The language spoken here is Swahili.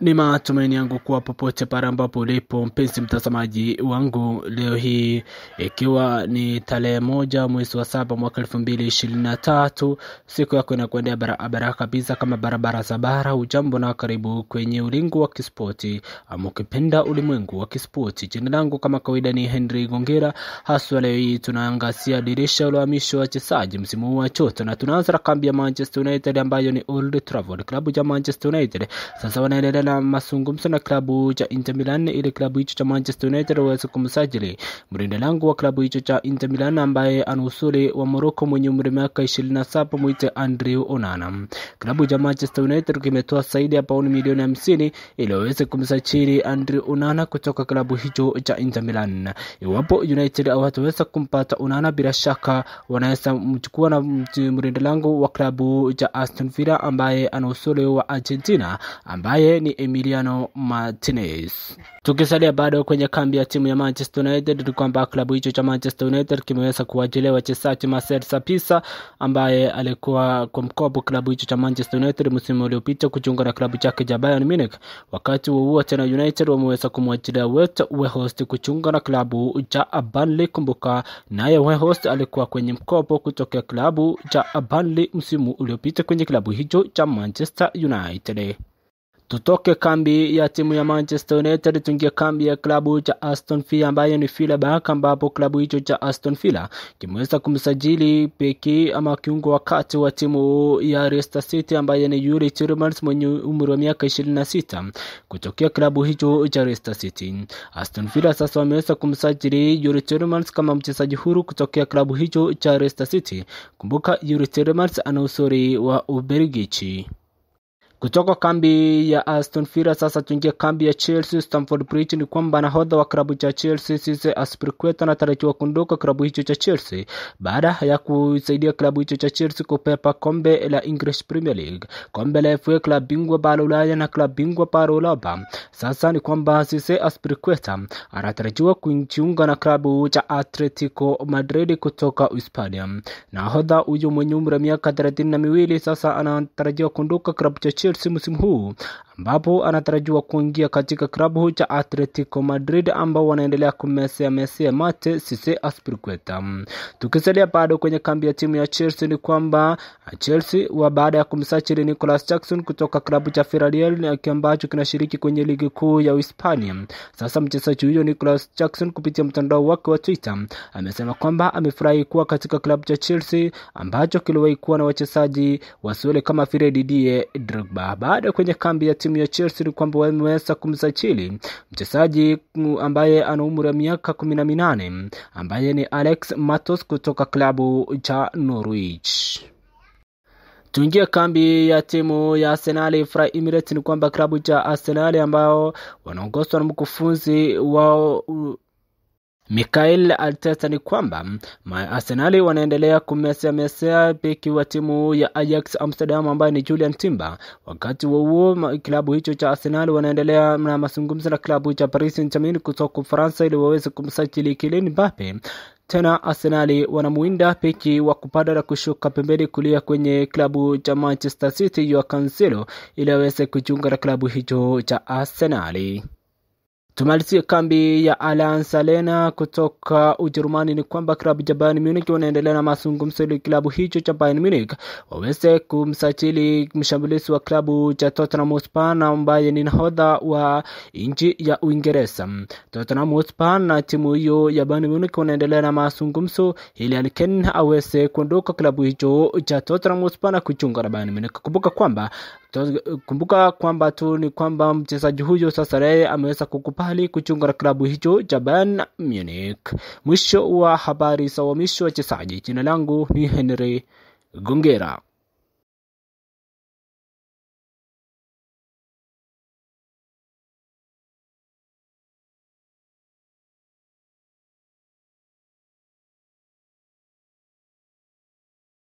Ni matumaini yangu kuwa popote pale ambapo ulipo mpenzi mtazamaji wangu, leo hii ikiwa ni tarehe moja mwezi wa saba mwaka elfu mbili ishirini na tatu siku yako inakuendea barabara kabisa kama barabara za bara. Ujambo na karibu kwenye ulingo wa kispoti ama ukipenda ulimwengu wa kispoti. Jina langu kama kawaida ni Henry Gongera. Haswa leo hii tunaangazia dirisha ulohamisho wachezaji msimu huu wa choto, na tunaanza na kambi ya Manchester United ambayo ni Old Trafford. Klabu ya Manchester United sasa wanaendelea na mazungumzo na klabu cha Inter Milan ili klabu hicho cha Manchester United waweze kumsajili mlinda lango wa klabu hicho cha Inter Milan ambaye ana usuli wa Morocco mwenye umri miaka 27 mwite Andrew Onana. Klabu cha Manchester United kimetoa zaidi ya pauni milioni 50 ili waweze kumsajili Andrew Onana kutoka klabu hicho cha Inter Milan. Iwapo United hawataweza kumpata Onana, bila shaka wanaweza mchukua na mlinda lango wa klabu cha Aston Villa ambaye ana usuli wa Argentina ambaye ni Emiliano Martinez. Tukisalia bado kwenye kambi ya timu ya Manchester United ni kwamba klabu hicho cha Manchester United kimeweza kuwajilia wachezaji Marcel Sapisa ambaye alikuwa kwa mkopo klabu hicho cha Manchester United msimu uliopita kujiunga na klabu chake cha Bayern Munich. Wakati huo tena United wameweza kumwajilia Weghorst kujiunga na klabu cha Burnley. Kumbuka naye Weghorst alikuwa kwenye mkopo kutokea klabu cha Burnley msimu uliopita kwenye klabu hicho cha Manchester United. Tutoke kambi ya timu ya Manchester United tuingie kambi ya klabu cha Aston Villa ambayo ni Villa Park, ambapo klabu hicho cha Aston Villa kimeweza kumsajili peki ama kiungo wa kati wa timu ya Leicester City ambaye ni Yuri Tielemans mwenye umri wa miaka 26 kutokea klabu hicho cha Leicester City. Aston Villa sasa wameweza kumsajili Yuri Tielemans kama mchezaji huru kutokea klabu hicho cha Leicester City. Kumbuka Yuri Tielemans ana usuri wa Ubelgiji. Kutoka kambi ya Aston Villa sasa tuingie kambi ya Chelsea Stamford Bridge. Ni kwamba nahodha wa klabu cha Chelsea Cesc Aspilicueta anatarajiwa kuondoka klabu hicho cha Chelsea baada ya kusaidia klabu hicho cha Chelsea kupepa kombe la English Premier League, kombe la FA klabu bingwa bara Ulaya na klabu bingwa bara Ulaya. Sasa ni kwamba Cesc Aspilicueta anatarajiwa kujiunga na klabu cha Atletico Madrid kutoka Hispania. Nahodha huyo mwenye umri wa miaka thelathini na miwili sasa anatarajiwa kuondoka klabu cha Chelsea msimu huu ambapo anatarajiwa kuingia katika klabu cha Atletico Madrid ambao wanaendelea kumesea mesea mate Sise Aspirqueta. Tukisalia bado kwenye kambi ya timu ya Chelsea ni kwamba ah, Chelsea wa baada ya kumsajili Nicolas Jackson kutoka klabu cha Villarreal ambacho kinashiriki kwenye ligi kuu ya Uhispania. Sasa mchezaji huyo Nicolas Jackson kupitia mtandao wake wa Twitter amesema kwamba amefurahi kuwa katika klabu cha Chelsea ambacho kiliwahi kuwa na wachezaji wasiole kama Didier Drogba. Baada kwenye kambi ya timu ya Chelsea kwamba wameweza kumsajili mchezaji ambaye ana umri wa miaka kumi na minane ambaye ni Alex Matos kutoka klabu cha Norwich. Tuingie kambi ya timu ya Arsenal Fly Emirates. Ni kwamba klabu cha Arsenal ambao wanaongozwa na mkufunzi wao Mikael Arteta ni kwamba Arsenali wanaendelea kumesea mesea beki wa timu ya Ajax Amsterdam ambaye ni Julian Timber. Wakati wa huo klabu hicho cha Arsenal wanaendelea na mazungumzo na klabu cha Paris Saint-Germain kutoka Ufaransa ili waweze kumsajili Kylian Mbappe. Tena Arsenali wanamuinda beki wa kupanda na kushuka pembeni kulia kwenye klabu cha Manchester City ya Cancelo ili aweze kujiunga na klabu hicho cha Arsenali. Tumalizie kambi ya Allianz Arena kutoka Ujerumani ni kwamba klabu ya Bayern Munich wanaendelea na mazungumzo ili klabu hicho cha Bayern Munich waweze kumsajili mshambulizi wa klabu cha Tottenham Hotspur ambaye ni nahodha wa nchi ya Uingereza. Tottenham Hotspur na timu hiyo ya Bayern Munich wanaendelea na mazungumzo ili Harry Kane aweze kuondoka klabu hicho cha Tottenham Hotspur na kujiunga na Bayern Munich. Kumbuka kwamba Kumbuka kwamba tu ni kwamba mchezaji huyo sasa leo ameweza kukubali kuchunga klabu hicho cha Bayern Munich. Mwisho wa habari za uhamisho wachezaji. Jina langu ni Henry Gongera.